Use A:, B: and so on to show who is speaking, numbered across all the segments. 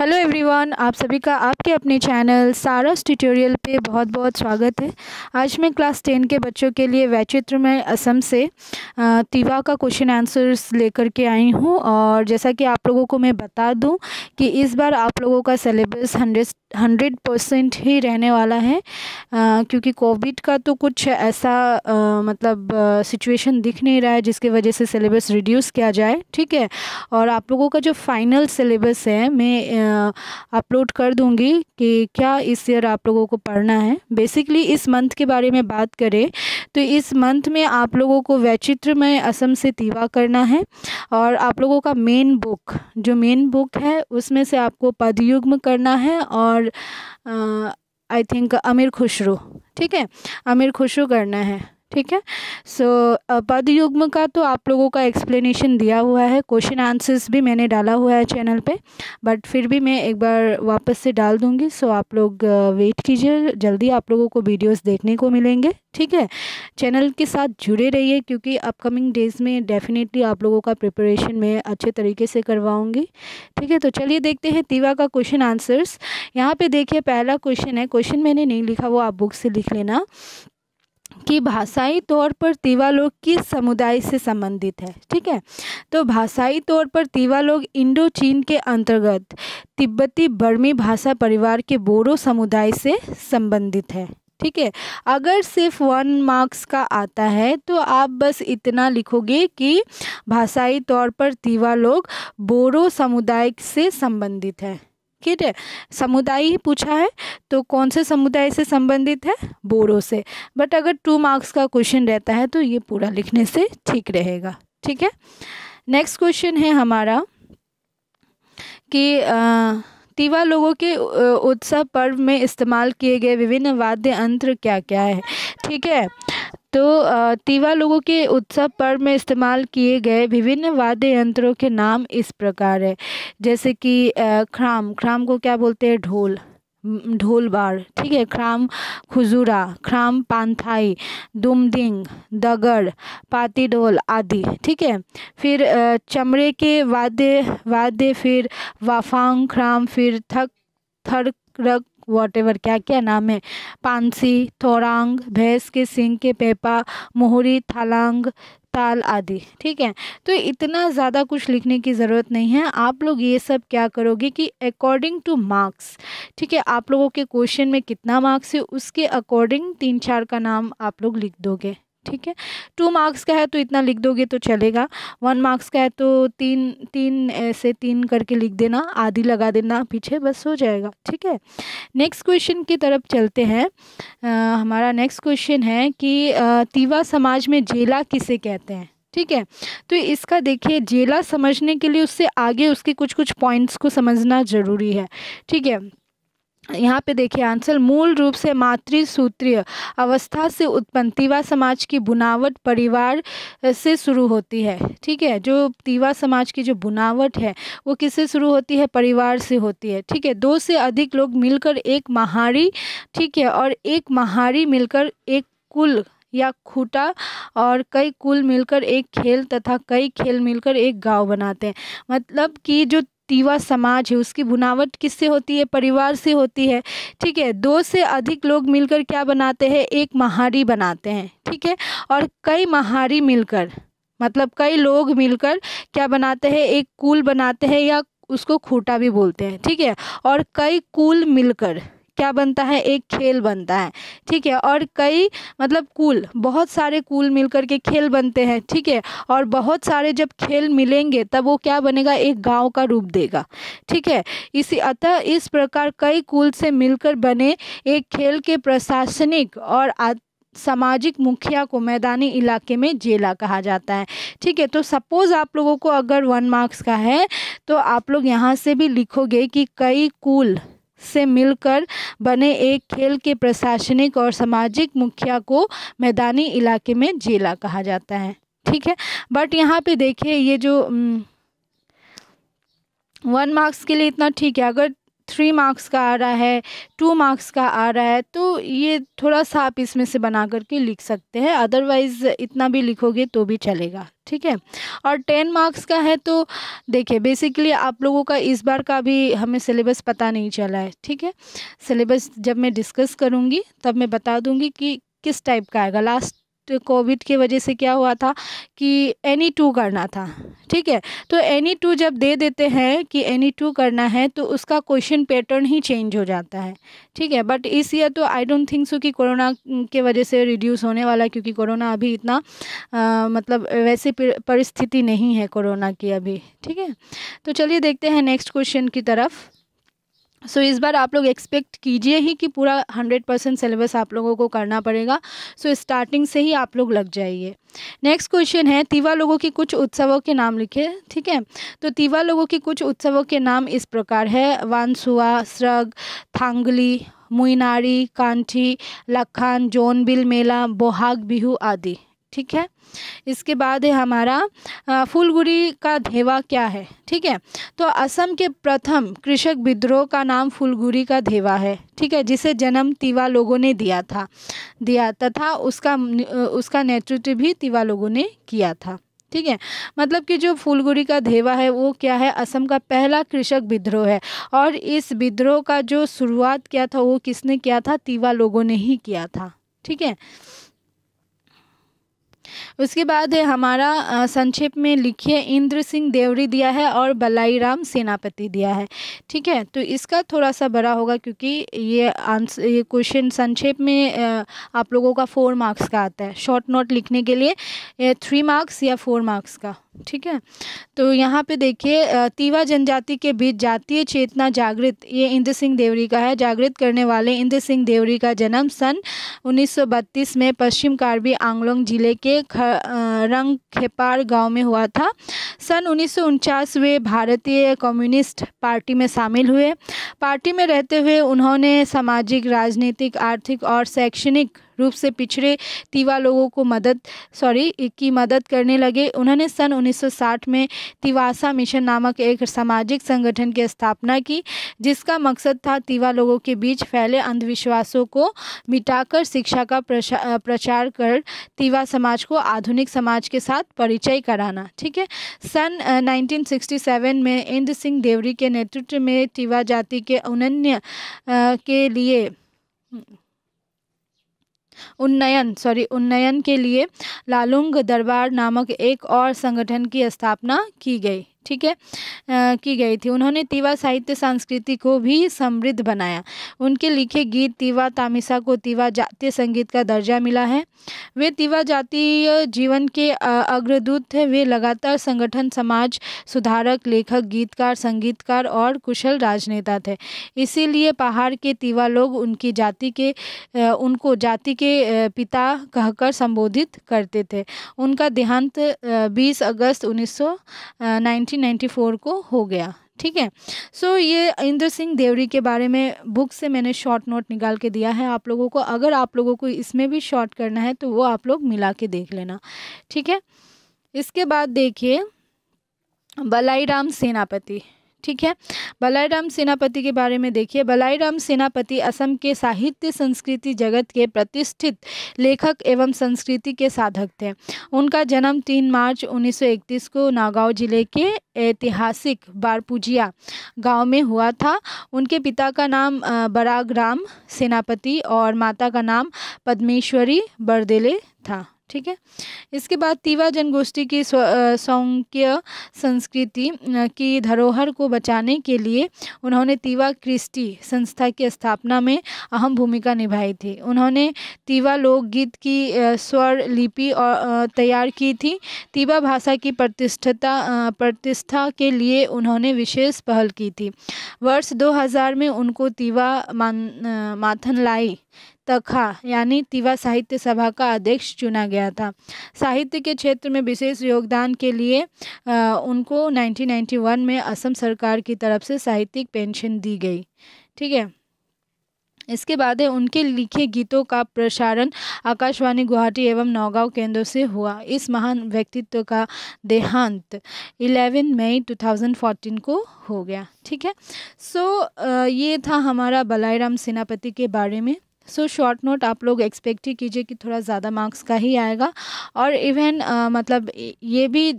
A: hello everyone आप सभी का आपके अपने चैनल सारस ट्यूटोरियल पे बहुत बहुत स्वागत है आज मैं क्लास टेन के बच्चों के लिए वैचित्र में असम से तिवा का क्वेश्चन आंसर्स लेकर के आई हूँ और जैसा कि आप लोगों को मैं बता दूँ कि इस बार आप लोगों का सिलेबस हंड्रेड हंड्रेड परसेंट ही रहने वाला है आ, क्योंकि कोविड का तो कुछ ऐसा आ, मतलब सिचुएशन दिख नहीं रहा है जिसकी वजह से सिलेबस रिड्यूस किया जाए ठीक है और आप लोगों का जो फाइनल सिलेबस है मैं अपलोड कर दूंगी कि क्या इस ईयर आप लोगों को पढ़ना है बेसिकली इस मंथ के बारे में बात करें तो इस मंथ में आप लोगों को वैचित्र में असम से तीवा करना है और आप लोगों का मेन बुक जो मेन बुक है उसमें से आपको पदयुग्म करना है और आई थिंक अमीर खुशरू ठीक है अमीर खुशरू करना है ठीक है सो so, पद युग्म का तो आप लोगों का एक्सप्लेनेशन दिया हुआ है क्वेश्चन आंसर्स भी मैंने डाला हुआ है चैनल पे बट फिर भी मैं एक बार वापस से डाल दूंगी सो so, आप लोग वेट कीजिए जल्दी आप लोगों को वीडियोस देखने को मिलेंगे ठीक है चैनल के साथ जुड़े रहिए क्योंकि अपकमिंग डेज़ में डेफिनेटली आप लोगों का प्रिपरेशन मैं अच्छे तरीके से करवाऊँगी ठीक है तो चलिए देखते हैं तिवा का क्वेश्चन आंसर्स यहाँ पर देखिए पहला क्वेश्चन है क्वेश्चन मैंने नहीं लिखा वो आप बुक से लिख लेना कि भाषाई तौर पर तिवा लोग किस समुदाय से संबंधित है ठीक है तो भाषाई तौर पर तिवा लोग इंडो चीन के अंतर्गत तिब्बती बर्मी भाषा परिवार के बोरो समुदाय से संबंधित है ठीक है अगर सिर्फ वन मार्क्स का आता है तो आप बस इतना लिखोगे कि भाषाई तौर पर तिवा लोग बोरो समुदाय से संबंधित है ठीक है समुदाय ही पूछा है तो कौन से समुदाय से संबंधित है बोरो से बट अगर टू मार्क्स का क्वेश्चन रहता है तो ये पूरा लिखने से ठीक रहेगा ठीक है नेक्स्ट क्वेश्चन है हमारा कि आ, तिवा लोगों के उत्सव पर्व में इस्तेमाल किए गए विभिन्न वाद्य अंत्र क्या क्या है ठीक है तो तिवा लोगों के उत्सव पर्व में इस्तेमाल किए गए विभिन्न वाद्य यंत्रों के नाम इस प्रकार है जैसे कि ख्राम ख्राम को क्या बोलते हैं ढोल ढोल बार ठीक है ख्राम खुजूरा ख्राम पानथाई दुमदिंग दगड़ पाती ढोल आदि ठीक है फिर चमड़े के वाद्य वाद्य फिर वाफांग ख्राम फिर थक थर रक वॉट एवर क्या क्या नाम है पानसी थोरांग भैंस के सिंह के पेपा मोहरी थालांग ताल आदि ठीक है तो इतना ज़्यादा कुछ लिखने की ज़रूरत नहीं है आप लोग ये सब क्या करोगे कि अकॉर्डिंग टू मार्क्स ठीक है आप लोगों के क्वेश्चन में कितना मार्क्स है उसके अकॉर्डिंग तीन चार का नाम आप लोग लिख दोगे ठीक है टू मार्क्स का है तो इतना लिख दोगे तो चलेगा वन मार्क्स का है तो तीन तीन ऐसे तीन करके लिख देना आधी लगा देना पीछे बस हो जाएगा ठीक है नेक्स्ट क्वेश्चन की तरफ चलते हैं आ, हमारा नेक्स्ट क्वेश्चन है कि आ, तीवा समाज में जेला किसे कहते हैं ठीक है तो इसका देखिए जेला समझने के लिए उससे आगे उसके कुछ कुछ पॉइंट्स को समझना ज़रूरी है ठीक है यहाँ पे देखिए आंसर मूल रूप से मातृ सूत्रीय अवस्था से उत्पन्न तिवा समाज की बुनावट परिवार से शुरू होती है ठीक है जो तिवा समाज की जो बुनावट है वो किससे शुरू होती है परिवार से होती है ठीक है दो से अधिक लोग मिलकर एक महारी ठीक है और एक महारी मिलकर एक कुल या खूटा और कई कुल मिलकर एक खेल तथा कई खेल मिलकर एक गांव बनाते हैं मतलब कि जो तीवा समाज है उसकी बुनावट किससे होती है परिवार से होती है ठीक है दो से अधिक लोग मिलकर क्या बनाते हैं एक महारी बनाते हैं ठीक है और कई महारी मिलकर मतलब कई लोग मिलकर क्या बनाते हैं एक कुल बनाते हैं या उसको खूटा भी बोलते हैं ठीक है और कई कुल मिलकर क्या बनता है एक खेल बनता है ठीक है और कई मतलब कुल बहुत सारे कुल मिलकर के खेल बनते हैं ठीक है और बहुत सारे जब खेल मिलेंगे तब वो क्या बनेगा एक गाँव का रूप देगा ठीक है इसी अतः इस प्रकार कई कुल से मिलकर बने एक खेल के प्रशासनिक और सामाजिक मुखिया को मैदानी इलाके में जेला कहा जाता है ठीक है तो सपोज़ आप लोगों को अगर वन मार्क्स का है तो आप लोग यहाँ से भी लिखोगे कि कई कुल से मिलकर बने एक खेल के प्रशासनिक और सामाजिक मुखिया को मैदानी इलाके में जिला कहा जाता है ठीक है बट यहाँ पे देखिए ये जो वन मार्क्स के लिए इतना ठीक है अगर थ्री मार्क्स का आ रहा है टू मार्क्स का आ रहा है तो ये थोड़ा सा आप इसमें से बना करके लिख सकते हैं अदरवाइज़ इतना भी लिखोगे तो भी चलेगा ठीक है और टेन मार्क्स का है तो देखिए बेसिकली आप लोगों का इस बार का भी हमें सिलेबस पता नहीं चला है ठीक है सिलेबस जब मैं डिस्कस करूँगी तब मैं बता दूँगी कि किस टाइप का आएगा लास्ट कोविड की वजह से क्या हुआ था कि एनी टू करना था ठीक है तो एनी टू जब दे देते हैं कि एनी टू करना है तो उसका क्वेश्चन पैटर्न ही चेंज हो जाता है ठीक है बट इस ईयर तो आई डोंट थिंक सो कि कोरोना के वजह से रिड्यूस होने वाला क्योंकि कोरोना अभी इतना आ, मतलब वैसी परिस्थिति नहीं है कोरोना की अभी ठीक है तो चलिए देखते हैं नेक्स्ट क्वेश्चन की तरफ सो so, इस बार आप लोग एक्सपेक्ट कीजिए ही कि पूरा हंड्रेड परसेंट सिलेबस आप लोगों को करना पड़ेगा सो so, स्टार्टिंग से ही आप लोग लग जाइए नेक्स्ट क्वेश्चन है तिवा लोगों के कुछ उत्सवों के नाम लिखे ठीक है तो तिवा लोगों के कुछ उत्सवों के नाम इस प्रकार है वानसुआ स्रग थांगली मुइनारी कांठी लखान जोनबिल मेला बोहाग बिहू आदि ठीक है इसके बाद है हमारा फूलगुड़ी का धेवा क्या है ठीक है तो असम के प्रथम कृषक विद्रोह का नाम फूलगुड़ी का धेवा है ठीक है जिसे जन्म तिवा लोगों ने दिया था दिया तथा उसका उसका नेतृत्व भी तिवा लोगों ने किया था ठीक है मतलब कि जो फूलगुड़ी का धेवा है वो क्या है असम का पहला कृषक विद्रोह है और इस विद्रोह का जो शुरुआत किया था वो किसने किया था तिवा लोगों ने ही किया था ठीक है उसके बाद हमारा संक्षेप में लिखिए इंद्र सिंह देवरी दिया है और बलाई राम सेनापति दिया है ठीक है तो इसका थोड़ा सा बड़ा होगा क्योंकि ये आंसर ये क्वेश्चन संक्षेप में आप लोगों का फोर मार्क्स का आता है शॉर्ट नोट लिखने के लिए थ्री मार्क्स या फोर मार्क्स का ठीक है तो यहाँ पे देखिए तीवा जनजाति के बीच जातीय चेतना जागृत ये इंद्र सिंह देवरी का है जागृत करने वाले इंद्र सिंह देवरी का जन्म सन 1932 में पश्चिम कार्बी आंगलोंग जिले के खर रंग खेपार गांव में हुआ था सन उन्नीस वे भारतीय कम्युनिस्ट पार्टी में शामिल हुए पार्टी में रहते हुए उन्होंने सामाजिक राजनीतिक आर्थिक और शैक्षणिक रूप से पिछड़े तिवा लोगों को मदद सॉरी की मदद करने लगे उन्होंने सन 1960 में तिवासा मिशन नामक एक सामाजिक संगठन की स्थापना की जिसका मकसद था तिवा लोगों के बीच फैले अंधविश्वासों को मिटाकर शिक्षा का प्रचार कर तिवा समाज को आधुनिक समाज के साथ परिचय कराना ठीक है सन 1967 में इंद्र सिंह देवरी के नेतृत्व में तिवा जाति के अनन्य के लिए उन्नयन सॉरी उन्नयन के लिए लालुंग दरबार नामक एक और संगठन की स्थापना की गई ठीक है की गई थी उन्होंने तिवा साहित्य संस्कृति को भी समृद्ध बनाया उनके लिखे गीत तिवा तामिसा को तिवा जातीय संगीत का दर्जा मिला है वे तिवा जातीय जीवन के अग्रदूत थे वे लगातार संगठन समाज सुधारक लेखक गीतकार संगीतकार और कुशल राजनेता थे इसीलिए पहाड़ के तिवा लोग उनकी जाति के उनको जाति के पिता कहकर संबोधित करते थे उनका देहांत 20 अगस्त उन्नीस सौ 1994 को हो गया ठीक है सो so, ये इंद्र सिंह देवरी के बारे में बुक से मैंने शॉर्ट नोट निकाल के दिया है आप लोगों को अगर आप लोगों को इसमें भी शॉर्ट करना है तो वो आप लोग मिला के देख लेना ठीक है इसके बाद देखिए राम सेनापति ठीक है बलाई राम सेनापति के बारे में देखिए बलाई राम सेनापति असम के साहित्य संस्कृति जगत के प्रतिष्ठित लेखक एवं संस्कृति के साधक थे उनका जन्म तीन मार्च उन्नीस को नागांव जिले के ऐतिहासिक बारपुजिया गांव में हुआ था उनके पिता का नाम बराग राम सेनापति और माता का नाम पद्मेश्वरी बरदेले था ठीक है इसके बाद तिवा जनगोष्ठी की सौंक्य संस्कृति की धरोहर को बचाने के लिए उन्होंने तिवा कृष्टि संस्था की स्थापना में अहम भूमिका निभाई थी उन्होंने तिवा लोकगीत की स्वर लिपि तैयार की थी तीवा भाषा की प्रतिष्ठता प्रतिष्ठा के लिए उन्होंने विशेष पहल की थी वर्ष 2000 में उनको तिवा मान माथनलाई तखा यानी तिवा साहित्य सभा का अध्यक्ष चुना गया था साहित्य के क्षेत्र में विशेष योगदान के लिए आ, उनको 1991 में असम सरकार की तरफ से साहित्यिक पेंशन दी गई ठीक है इसके बाद है उनके लिखे गीतों का प्रसारण आकाशवाणी गुवाहाटी एवं नौगांव केंद्रों से हुआ इस महान व्यक्तित्व का देहांत 11 मई 2014 को हो गया ठीक है सो so, ये था हमारा बलाईराम सेनापति के बारे में सो शॉर्ट नोट आप लोग एक्सपेक्ट ही कीजिए कि थोड़ा ज़्यादा मार्क्स का ही आएगा और इवन मतलब ये भी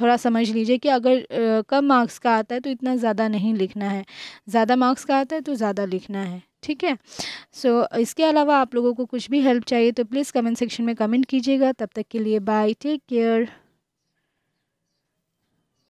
A: थोड़ा समझ लीजिए कि अगर uh, कम मार्क्स का आता है तो इतना ज़्यादा नहीं लिखना है ज़्यादा मार्क्स का आता है तो ज़्यादा लिखना है ठीक है सो so, इसके अलावा आप लोगों को कुछ भी हेल्प चाहिए तो प्लीज़ कमेंट सेक्शन में कमेंट कीजिएगा तब तक के लिए बाय टेक केयर